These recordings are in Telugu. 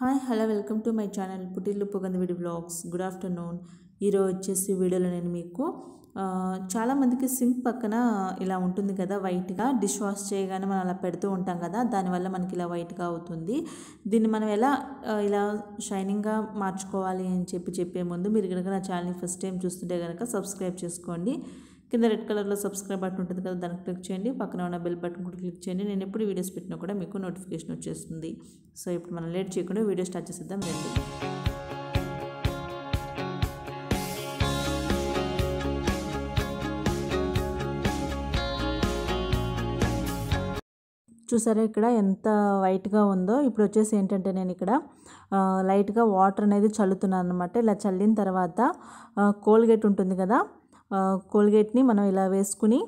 hi hello welcome to my channel పుట్టిల్లు పొగందివిడి బ్లాగ్స్ గుడ్ ఆఫ్టర్నూన్ ఈరోజు వచ్చేసి వీడియోలో నేను మీకు చాలామందికి సింక్ పక్కన ఇలా ఉంటుంది కదా వైట్గా డిష్ వాష్ చేయగానే మనం అలా పెడుతూ ఉంటాం కదా దానివల్ల మనకి ఇలా వైట్గా అవుతుంది దీన్ని మనం ఎలా ఇలా షైనింగ్గా మార్చుకోవాలి అని చెప్పి చెప్పే ముందు మీరు కనుక నా ఛానల్ని ఫస్ట్ టైం చూస్తుంటే కనుక సబ్స్క్రైబ్ చేసుకోండి కింద రెడ్ కలర్లో సబ్స్క్రైబ్ బటన్ ఉంటుంది కదా దానికి క్లిక్ చేయండి పక్కన ఉన్న బెల్ బటన్ కూడా క్లిక్ చేయండి నేను ఎప్పుడు వీడియోస్ పెట్టినా కూడా మీకు నోటిఫికేషన్ వచ్చేస్తుంది సో ఇప్పుడు మనం లేట్ చేయకుండా వీడియో స్టార్ట్ చేసేద్దాం రండి చూసారా ఇక్కడ ఎంత వైట్గా ఉందో ఇప్పుడు వచ్చేసి ఏంటంటే నేను ఇక్కడ లైట్గా వాటర్ అనేది చల్లుతున్నాను అనమాట ఇలా చల్లిన తర్వాత కోల్గేట్ ఉంటుంది కదా కోల్గేట్ని మనం ఇలా వేసుకుని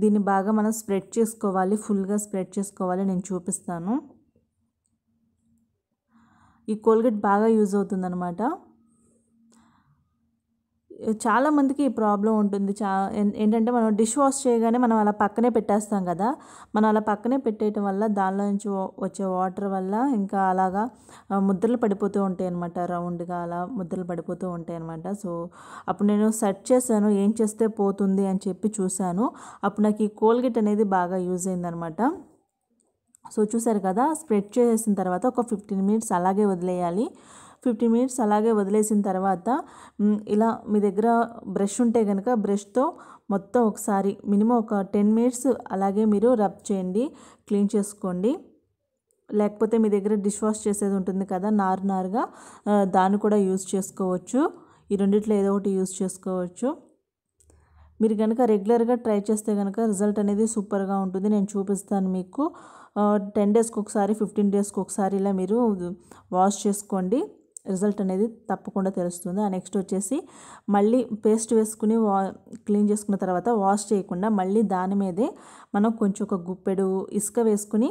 దీన్ని బాగా మనం స్ప్రెడ్ చేసుకోవాలి ఫుల్గా స్ప్రెడ్ చేసుకోవాలి నేను చూపిస్తాను ఈ కోల్గేట్ బాగా యూజ్ అవుతుందన్నమాట చాలామందికి ఈ ప్రాబ్లం ఉంటుంది చా ఏంటంటే మనం డిష్ వాష్ చేయగానే మనం అలా పక్కనే పెట్టేస్తాం కదా మనం అలా పక్కనే పెట్టేయటం వల్ల దానిలో నుంచి వచ్చే వాటర్ వల్ల ఇంకా అలాగా ముద్రలు పడిపోతూ ఉంటాయి అనమాట రౌండ్గా అలా ముద్రలు పడిపోతూ ఉంటాయి అనమాట సో అప్పుడు నేను సెర్చ్ చేశాను ఏం చేస్తే పోతుంది అని చెప్పి చూశాను అప్పుడు నాకు ఈ కోల్గేట్ అనేది బాగా యూజ్ అయిందనమాట సో చూసారు కదా స్ప్రెడ్ చేసిన తర్వాత ఒక ఫిఫ్టీన్ మినిట్స్ అలాగే వదిలేయాలి ఫిఫ్టీన్ మినిట్స్ అలాగే వదిలేసిన తర్వాత ఇలా మీ దగ్గర బ్రష్ ఉంటే కనుక బ్రష్తో మొత్తం ఒకసారి మినిమం ఒక టెన్ మినిట్స్ అలాగే మీరు రబ్ చేయండి క్లీన్ చేసుకోండి లేకపోతే మీ దగ్గర డిష్ వాష్ చేసేది ఉంటుంది కదా నారు నారుగా దాన్ని కూడా యూజ్ చేసుకోవచ్చు ఈ రెండిట్లో ఏదో ఒకటి యూజ్ చేసుకోవచ్చు మీరు కనుక రెగ్యులర్గా ట్రై చేస్తే కనుక రిజల్ట్ అనేది సూపర్గా ఉంటుంది నేను చూపిస్తాను మీకు టెన్ డేస్కి ఒకసారి ఫిఫ్టీన్ డేస్కి ఒకసారి ఇలా మీరు వాష్ చేసుకోండి రిజల్ట్ అనేది తప్పకుండా తెలుస్తుంది నెక్స్ట్ వచ్చేసి మళ్ళీ పేస్ట్ వేసుకుని వా క్లీన్ చేసుకున్న తర్వాత వాష్ చేయకుండా మళ్ళీ దాని మీదే మనం కొంచెం ఒక గుప్పెడు ఇసుక వేసుకుని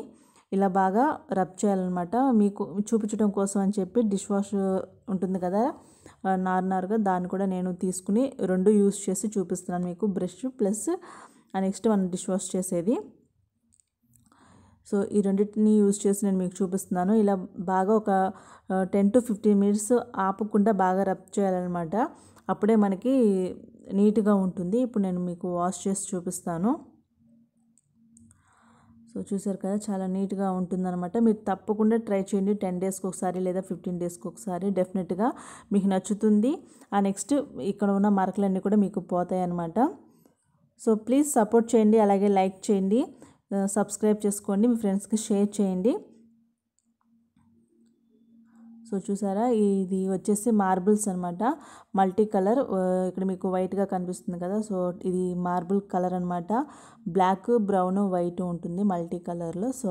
ఇలా బాగా రబ్ చేయాలన్నమాట మీకు చూపించడం కోసం అని చెప్పి డిష్ వాష్ ఉంటుంది కదా నార్నార్గా దాన్ని కూడా నేను తీసుకుని రెండు యూస్ చేసి చూపిస్తున్నాను మీకు బ్రష్ ప్లస్ నెక్స్ట్ మనం డిష్ వాష్ చేసేది సో ఈ రెండింటిని యూజ్ చేసి నేను మీకు చూపిస్తున్నాను ఇలా బాగా ఒక టెన్ టు ఫిఫ్టీన్ మినిట్స్ ఆపకుండా బాగా రబ్ చేయాలన్నమాట అప్పుడే మనకి నీట్గా ఉంటుంది ఇప్పుడు నేను మీకు వాష్ చేసి చూపిస్తాను సో చూసారు కదా చాలా నీట్గా ఉంటుందన్నమాట మీరు తప్పకుండా ట్రై చేయండి టెన్ డేస్కి ఒకసారి లేదా ఫిఫ్టీన్ డేస్కి ఒకసారి డెఫినెట్గా మీకు నచ్చుతుంది ఆ నెక్స్ట్ ఇక్కడ ఉన్న మార్కులన్నీ కూడా మీకు పోతాయి అన్నమాట సో ప్లీజ్ సపోర్ట్ చేయండి అలాగే లైక్ చేయండి సబ్స్క్రైబ్ చేసుకోండి మీ ఫ్రెండ్స్కి షేర్ చేయండి సో చూసారా ఇది వచ్చేసి మార్బుల్స్ అనమాట మల్టీ కలర్ ఇక్కడ మీకు వైట్గా కనిపిస్తుంది కదా సో ఇది మార్బుల్ కలర్ అనమాట బ్లాక్ బ్రౌన్ వైట్ ఉంటుంది మల్టీ కలర్లో సో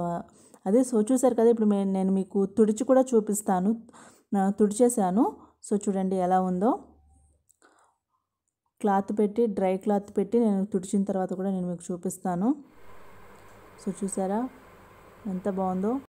అదే సో చూసారు కదా ఇప్పుడు నేను మీకు తుడిచి కూడా చూపిస్తాను తుడిచేసాను సో చూడండి ఎలా ఉందో క్లాత్ పెట్టి డ్రై క్లాత్ పెట్టి నేను తుడిచిన తర్వాత కూడా నేను మీకు చూపిస్తాను సో చూసారా ఎంత బాగుందో